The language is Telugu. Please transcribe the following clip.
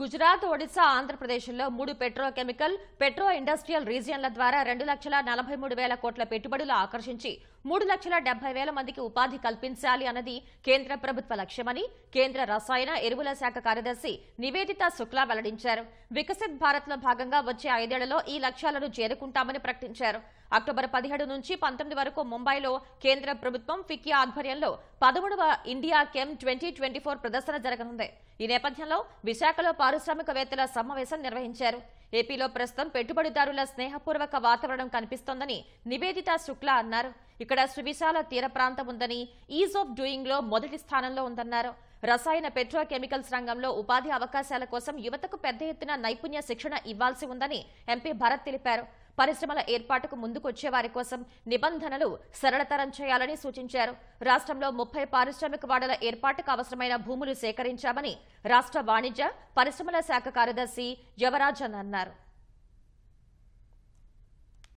గుజరాత్ ఒడిశా ఆంధ్రప్రదేశ్లో మూడు పెట్రోకెమికల్ పెట్రో ఇండస్ట్రియల్ రీజియన్ల ద్వారా రెండు లక్షల నలభై మూడు వేల కోట్ల పెట్టుబడులు ఆకర్షించి మూడు లక్షల డెబ్బై వేల మందికి ఉపాధి కల్పించాలి అన్నది కేంద్ర ప్రభుత్వ లక్ష్యమని కేంద్ర రసాయన ఎరువుల శాఖ కార్యదర్శి నివేదిత శుక్లా వెల్లడించారు వికసిత్ భారత్లో భాగంగా వచ్చే ఐదేళ్లలో ఈ లక్ష్యాలను చేరుకుంటామని ప్రకటించారు అక్టోబర్ పదిహేడు నుంచి పంతొమ్మిది వరకు ముంబైలో కేంద్ర ప్రభుత్వం ఫిక్కియా ఆధ్వర్యంలో పదమూడవ ఇండియా కెమ్ ట్వంటీ ట్వంటీ ఫోర్ ప్రదర్శన జరగనుంది ఈ నేపథ్యంలో విశాఖలో పారిశ్రామికవేత్తల సమావేశం నిర్వహించారు ఏపీలో ప్రస్తుతం పెట్టుబడిదారుల స్నేహపూర్వక వాతావరణం కనిపిస్తోందని నివేదిత శుక్లా అన్నారు ఇక్కడ సువిశాల తీర ప్రాంతం ఉందని ఈజ్ ఆఫ్ డూయింగ్ లో మొదటి స్థానంలో ఉందన్నారు రసాయన పెట్రోకెమికల్స్ రంగంలో ఉపాధి అవకాశాల కోసం యువతకు పెద్ద ఎత్తున నైపుణ్య శిక్షణ ఇవ్వాల్సి ఉందని ఎంపీ భరత్ తెలిపారు పరిశ్రమల ఏర్పాటుకు ముందుకొచ్చే వారి కోసం నిబంధనలు సరళతరం చేయాలని సూచించారు రాష్ట్రంలో ముప్పై పారిశ్రామిక వాడల ఏర్పాటుకు అవసరమైన భూములు సేకరించామని రాష్ట్ర వాణిజ్య పరిశ్రమల శాఖ కార్యదర్శి యువరాజన్ అన్నారు